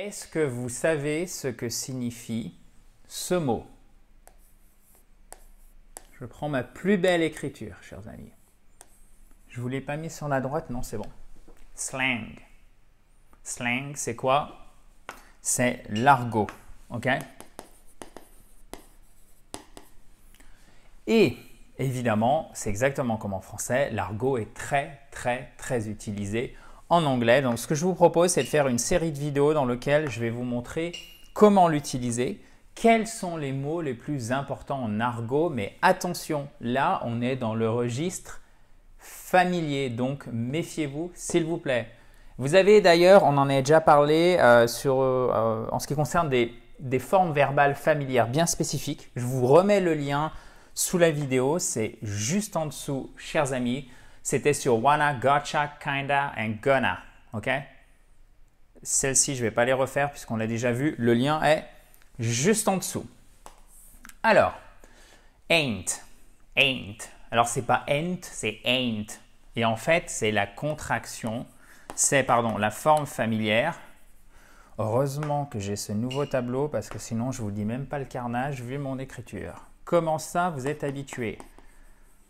Est-ce que vous savez ce que signifie ce mot Je prends ma plus belle écriture, chers amis. Je ne vous l'ai pas mis sur la droite, non, c'est bon. Slang. Slang, c'est quoi C'est l'argot, ok Et évidemment, c'est exactement comme en français, l'argot est très, très, très utilisé en anglais. Donc ce que je vous propose, c'est de faire une série de vidéos dans lequel je vais vous montrer comment l'utiliser, quels sont les mots les plus importants en argot, mais attention, là on est dans le registre familier, donc méfiez-vous s'il vous plaît. Vous avez d'ailleurs, on en a déjà parlé euh, sur, euh, en ce qui concerne des, des formes verbales familières bien spécifiques. Je vous remets le lien sous la vidéo, c'est juste en dessous, chers amis c'était sur Wanna, Gotcha, Kinda and Gonna. OK Celle-ci, je ne vais pas les refaire puisqu'on l'a déjà vu. Le lien est juste en dessous. Alors, ain't. Ain't. Alors, n'est pas ain't, c'est ain't. Et en fait, c'est la contraction. C'est, pardon, la forme familière. Heureusement que j'ai ce nouveau tableau parce que sinon, je vous dis même pas le carnage vu mon écriture. Comment ça, vous êtes habitué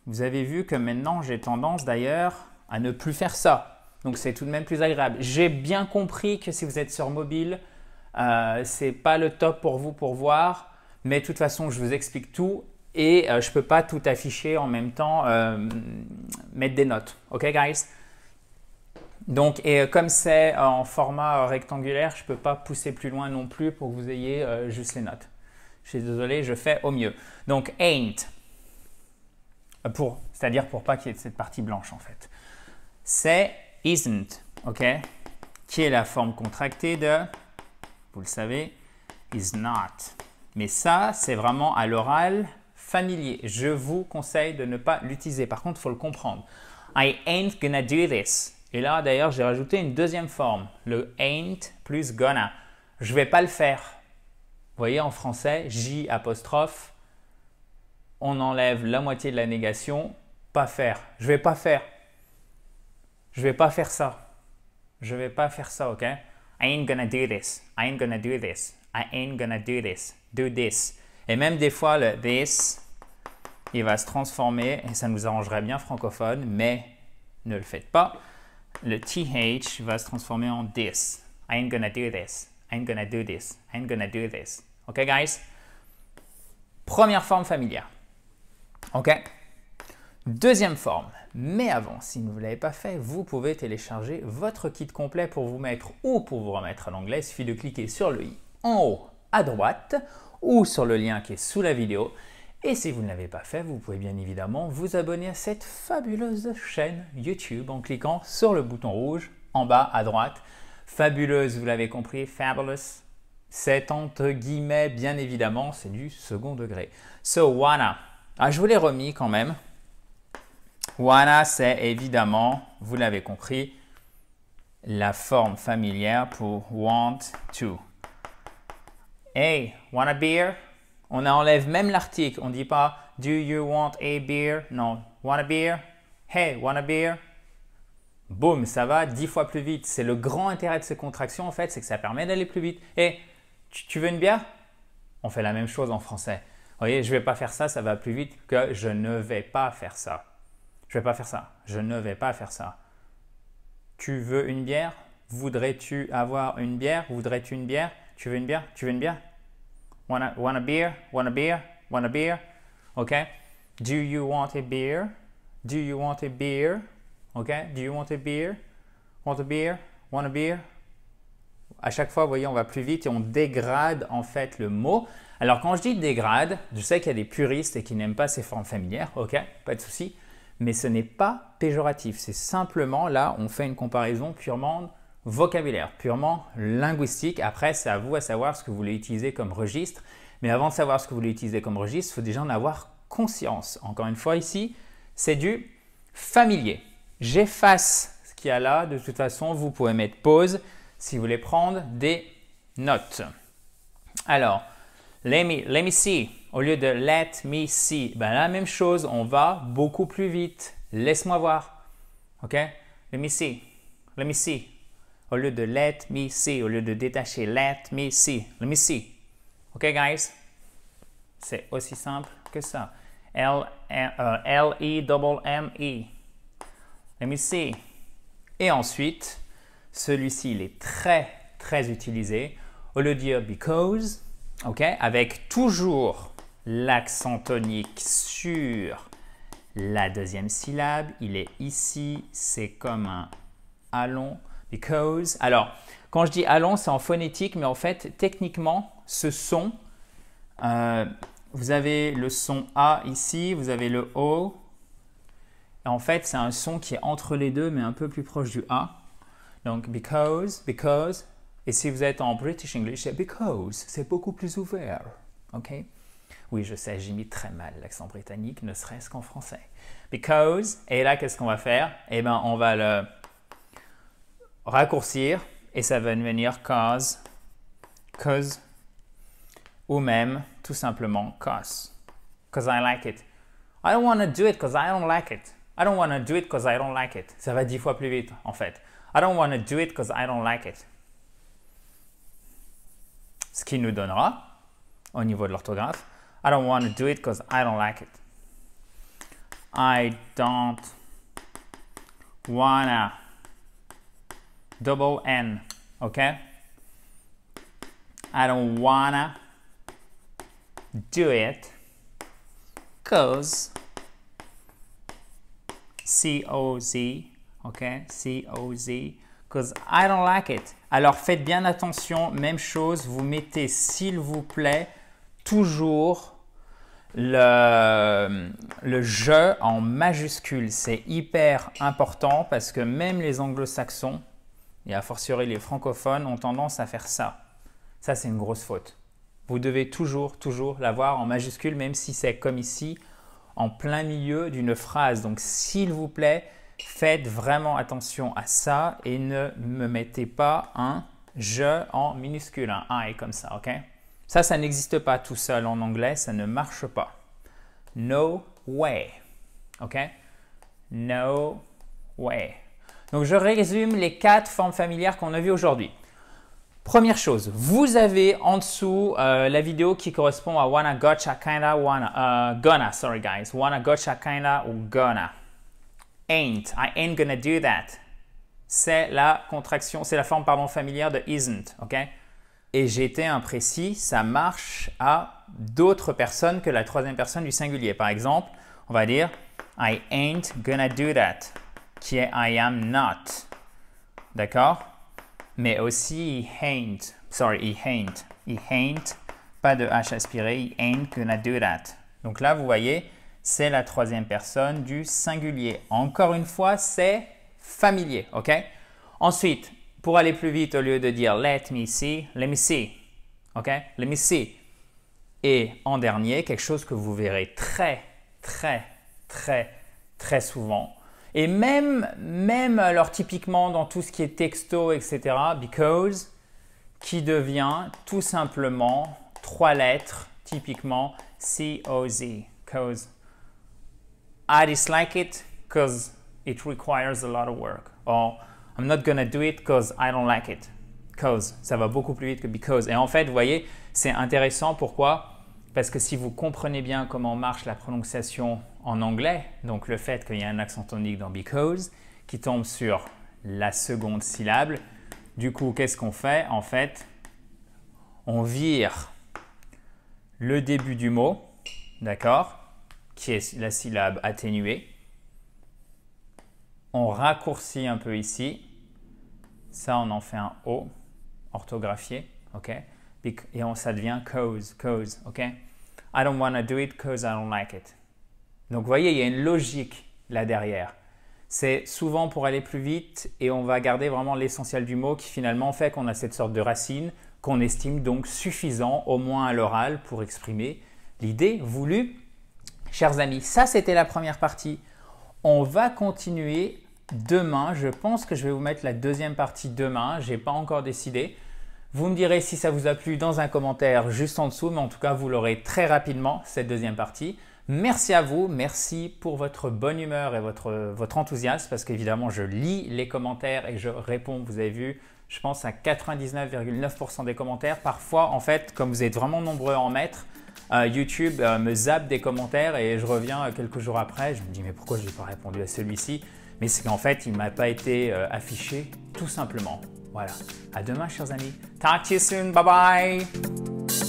vous avez vu que maintenant, j'ai tendance d'ailleurs à ne plus faire ça. Donc c'est tout de même plus agréable. J'ai bien compris que si vous êtes sur mobile, ce euh, c'est pas le top pour vous pour voir, mais de toute façon, je vous explique tout et je euh, je peux pas tout afficher en même temps, euh, mettre des notes. Ok, guys? Donc, et comme c'est en format rectangulaire, je ne peux pas pousser plus loin non plus pour que vous ayez juste les notes. Je suis désolé, je fais au mieux. Donc, ain't. Euh, c'est-à-dire pour pas qu'il y ait cette partie blanche en fait. C'est isn't, ok Qui est la forme contractée de, vous le savez, is not. Mais ça, c'est vraiment à l'oral familier. Je vous conseille de ne pas l'utiliser. Par contre, il faut le comprendre. I ain't gonna do this. Et là, d'ailleurs, j'ai rajouté une deuxième forme, le ain't plus gonna. Je vais pas le faire. Vous voyez, en français, J apostrophe on enlève la moitié de la négation, pas faire. Je vais pas faire. Je vais pas faire ça. Je vais pas faire ça, ok? I ain't gonna do this. I ain't gonna do this. I ain't gonna do this. Do this. Et même des fois, le this, il va se transformer et ça nous arrangerait bien francophone, mais ne le faites pas. Le th va se transformer en this. I ain't gonna do this. I ain't gonna do this. I ain't gonna do this. Ok, guys? Première forme familière. OK Deuxième forme. Mais avant, si vous ne l'avez pas fait, vous pouvez télécharger votre kit complet pour vous mettre ou pour vous remettre à l'anglais. Il suffit de cliquer sur le i en haut à droite ou sur le lien qui est sous la vidéo. Et si vous ne l'avez pas fait, vous pouvez bien évidemment vous abonner à cette fabuleuse chaîne YouTube en cliquant sur le bouton rouge en bas à droite. Fabuleuse, vous l'avez compris, fabulous. C'est entre guillemets, bien évidemment, c'est du second degré. So, voilà. Ah, je vous l'ai remis quand même. Wanna, c'est évidemment, vous l'avez compris, la forme familière pour want to. Hey, wanna beer? On enlève même l'article. On ne dit pas Do you want a beer? Non. wanna beer? Hey, wanna beer? Boum, ça va dix fois plus vite. C'est le grand intérêt de ces contractions en fait, c'est que ça permet d'aller plus vite. Et hey, tu veux une bière? On fait la même chose en français voyez, je ne vais pas faire ça, ça va plus vite que je ne vais pas faire ça. Je ne vais pas faire ça. Je ne vais pas faire ça. Tu veux une bière Voudrais-tu avoir une bière Voudrais-tu une bière Tu veux une bière Tu veux une bière Wanna, beer Wanna beer Wanna beer OK Do you want a beer Do you want a beer OK Do you want a beer Want a beer Want a beer à chaque fois, vous voyez, on va plus vite et on dégrade en fait le mot. Alors quand je dis dégrade, je sais qu'il y a des puristes et qui n'aiment pas ces formes familières, ok, pas de souci, mais ce n'est pas péjoratif, c'est simplement là, on fait une comparaison purement vocabulaire, purement linguistique. Après, c'est à vous à savoir ce que vous voulez utiliser comme registre, mais avant de savoir ce que vous voulez utiliser comme registre, il faut déjà en avoir conscience. Encore une fois, ici, c'est du familier. J'efface ce qu'il y a là, de toute façon, vous pouvez mettre pause, si vous voulez prendre des notes. Alors, let me, let me see, au lieu de let me see, ben, la même chose, on va beaucoup plus vite. Laisse-moi voir. OK? Let me see. Let me see. Au lieu de let me see, au lieu de détacher, let me see. Let me see. OK, guys? C'est aussi simple que ça. l e m m -E. Let me see. Et ensuite, celui-ci, il est très, très utilisé. Au lieu de dire because, ok, avec toujours l'accent tonique sur la deuxième syllabe, il est ici, c'est comme un allons, because. Alors, quand je dis allons, c'est en phonétique, mais en fait, techniquement, ce son, euh, vous avez le son A ici, vous avez le O. en fait, c'est un son qui est entre les deux, mais un peu plus proche du A. Donc, because, because, et si vous êtes en British English, c'est because, c'est beaucoup plus ouvert. OK? Oui, je sais, j'imite très mal l'accent britannique, ne serait-ce qu'en français. Because, et là, qu'est-ce qu'on va faire? Eh bien, on va le raccourcir et ça va devenir cause, cause, ou même tout simplement cause. Cause I like it. I don't want to do it because I don't like it. I don't want to do it because I don't like it. Ça va dix fois plus vite, en fait. I don't want to do it because I don't like it. Ce qui nous donnera, au niveau de l'orthographe, I don't want to do it because I don't like it. I don't wanna double N, okay? I don't wanna do it cause C O Z OK? C-O-Z. I don't like it. Alors faites bien attention, même chose, vous mettez s'il vous plaît toujours le, le je en majuscule. C'est hyper important parce que même les anglo-saxons, et a fortiori les francophones, ont tendance à faire ça. Ça, c'est une grosse faute. Vous devez toujours, toujours l'avoir en majuscule, même si c'est comme ici, en plein milieu d'une phrase. Donc, s'il vous plaît, Faites vraiment attention à ça et ne me mettez pas un je en minuscule, un I comme ça, ok Ça, ça n'existe pas tout seul en anglais, ça ne marche pas. No way, ok No way. Donc, je résume les quatre formes familières qu'on a vues aujourd'hui. Première chose, vous avez en dessous euh, la vidéo qui correspond à wanna, gotcha, kinda, wanna, euh, gonna, sorry guys, wanna, gotcha, kinda ou gonna ain't. I ain't gonna do that. C'est la contraction, c'est la forme pardon, familière de isn't, ok Et j'étais imprécis, ça marche à d'autres personnes que la troisième personne du singulier. Par exemple, on va dire I ain't gonna do that, qui est I am not. D'accord Mais aussi he ain't, sorry, he ain't, he ain't, pas de H aspiré, he ain't gonna do that. Donc là, vous voyez, c'est la troisième personne du singulier. Encore une fois, c'est familier, ok Ensuite, pour aller plus vite, au lieu de dire let me see, let me see, ok Let me see. Et en dernier, quelque chose que vous verrez très, très, très, très souvent. Et même, même alors typiquement dans tout ce qui est texto, etc., because, qui devient tout simplement trois lettres, typiquement C-O-Z, cause, I dislike it because it requires a lot of work. Or I'm not gonna do it because I don't like it. Cause, ça va beaucoup plus vite que because. Et en fait, vous voyez, c'est intéressant. Pourquoi Parce que si vous comprenez bien comment marche la prononciation en anglais, donc le fait qu'il y a un accent tonique dans because qui tombe sur la seconde syllabe, du coup, qu'est-ce qu'on fait En fait, on vire le début du mot, d'accord qui est la syllabe atténuée. On raccourcit un peu ici. Ça, on en fait un O orthographié, ok Et on, ça devient cause, cause, ok I don't want to do it cause I don't like it. Donc, vous voyez, il y a une logique là derrière. C'est souvent pour aller plus vite et on va garder vraiment l'essentiel du mot qui finalement fait qu'on a cette sorte de racine qu'on estime donc suffisant au moins à l'oral pour exprimer l'idée voulue Chers amis, ça c'était la première partie. On va continuer demain. Je pense que je vais vous mettre la deuxième partie demain. Je n'ai pas encore décidé. Vous me direz si ça vous a plu dans un commentaire juste en dessous, mais en tout cas, vous l'aurez très rapidement, cette deuxième partie. Merci à vous, merci pour votre bonne humeur et votre, votre enthousiasme, parce qu'évidemment, je lis les commentaires et je réponds, vous avez vu, je pense à 99,9% des commentaires. Parfois, en fait, comme vous êtes vraiment nombreux à en mettre, euh, YouTube euh, me zappe des commentaires et je reviens euh, quelques jours après, je me dis mais pourquoi je n'ai pas répondu à celui-ci Mais c'est qu'en fait, il ne m'a pas été affiché tout simplement. Voilà. À demain, chers amis. Talk to you soon. Bye bye.